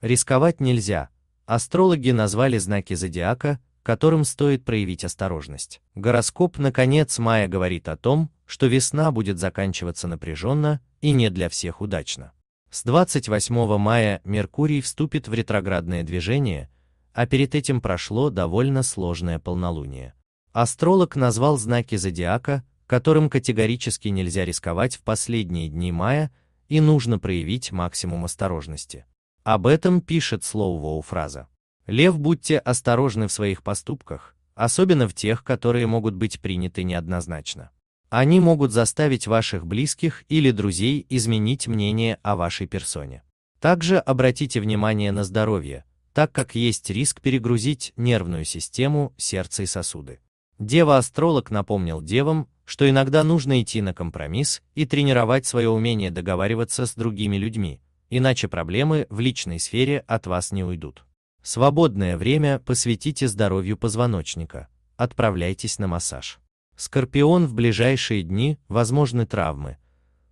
Рисковать нельзя. Астрологи назвали знаки зодиака, которым стоит проявить осторожность. Гороскоп на конец мая говорит о том, что весна будет заканчиваться напряженно и не для всех удачно. С 28 мая Меркурий вступит в ретроградное движение, а перед этим прошло довольно сложное полнолуние. Астролог назвал знаки зодиака, которым категорически нельзя рисковать в последние дни мая и нужно проявить максимум осторожности. Об этом пишет слово фраза. Лев, будьте осторожны в своих поступках, особенно в тех, которые могут быть приняты неоднозначно. Они могут заставить ваших близких или друзей изменить мнение о вашей персоне. Также обратите внимание на здоровье, так как есть риск перегрузить нервную систему, сердце и сосуды. Дева-астролог напомнил девам, что иногда нужно идти на компромисс и тренировать свое умение договариваться с другими людьми, иначе проблемы в личной сфере от вас не уйдут. Свободное время посвятите здоровью позвоночника, отправляйтесь на массаж. Скорпион в ближайшие дни возможны травмы.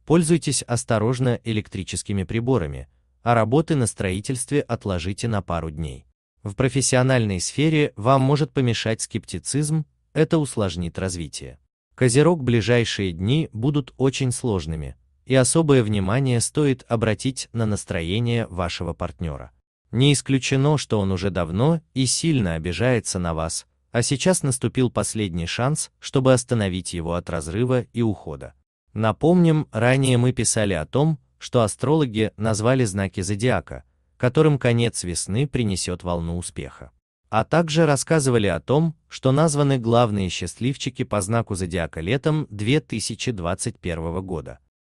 Пользуйтесь осторожно электрическими приборами, а работы на строительстве отложите на пару дней. В профессиональной сфере вам может помешать скептицизм, это усложнит развитие. Козерог ближайшие дни будут очень сложными, и особое внимание стоит обратить на настроение вашего партнера. Не исключено, что он уже давно и сильно обижается на вас, а сейчас наступил последний шанс, чтобы остановить его от разрыва и ухода. Напомним, ранее мы писали о том, что астрологи назвали знаки зодиака, которым конец весны принесет волну успеха. А также рассказывали о том, что названы главные счастливчики по знаку зодиака летом 2021 года.